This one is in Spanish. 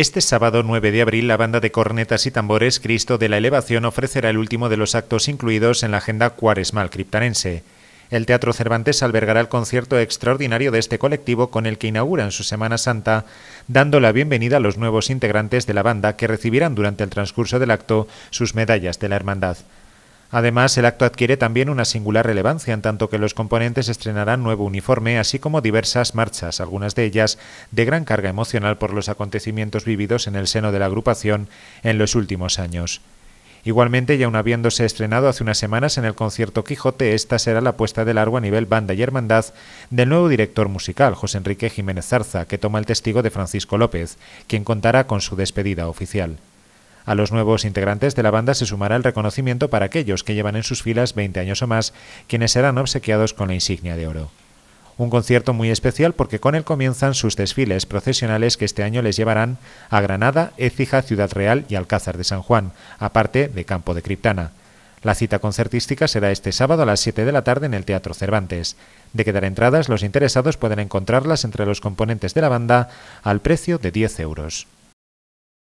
Este sábado 9 de abril, la banda de cornetas y tambores Cristo de la Elevación ofrecerá el último de los actos incluidos en la agenda cuaresmal criptanense. El Teatro Cervantes albergará el concierto extraordinario de este colectivo con el que inauguran su Semana Santa, dando la bienvenida a los nuevos integrantes de la banda que recibirán durante el transcurso del acto sus medallas de la Hermandad. Además, el acto adquiere también una singular relevancia en tanto que los componentes estrenarán nuevo uniforme, así como diversas marchas, algunas de ellas de gran carga emocional por los acontecimientos vividos en el seno de la agrupación en los últimos años. Igualmente, y aun habiéndose estrenado hace unas semanas en el concierto Quijote, esta será la puesta de largo a nivel banda y hermandad del nuevo director musical, José Enrique Jiménez Zarza, que toma el testigo de Francisco López, quien contará con su despedida oficial. A los nuevos integrantes de la banda se sumará el reconocimiento para aquellos que llevan en sus filas 20 años o más, quienes serán obsequiados con la insignia de oro. Un concierto muy especial porque con él comienzan sus desfiles procesionales que este año les llevarán a Granada, Écija, Ciudad Real y Alcázar de San Juan, aparte de Campo de Criptana. La cita concertística será este sábado a las 7 de la tarde en el Teatro Cervantes. De quedar entradas, los interesados pueden encontrarlas entre los componentes de la banda al precio de 10 euros.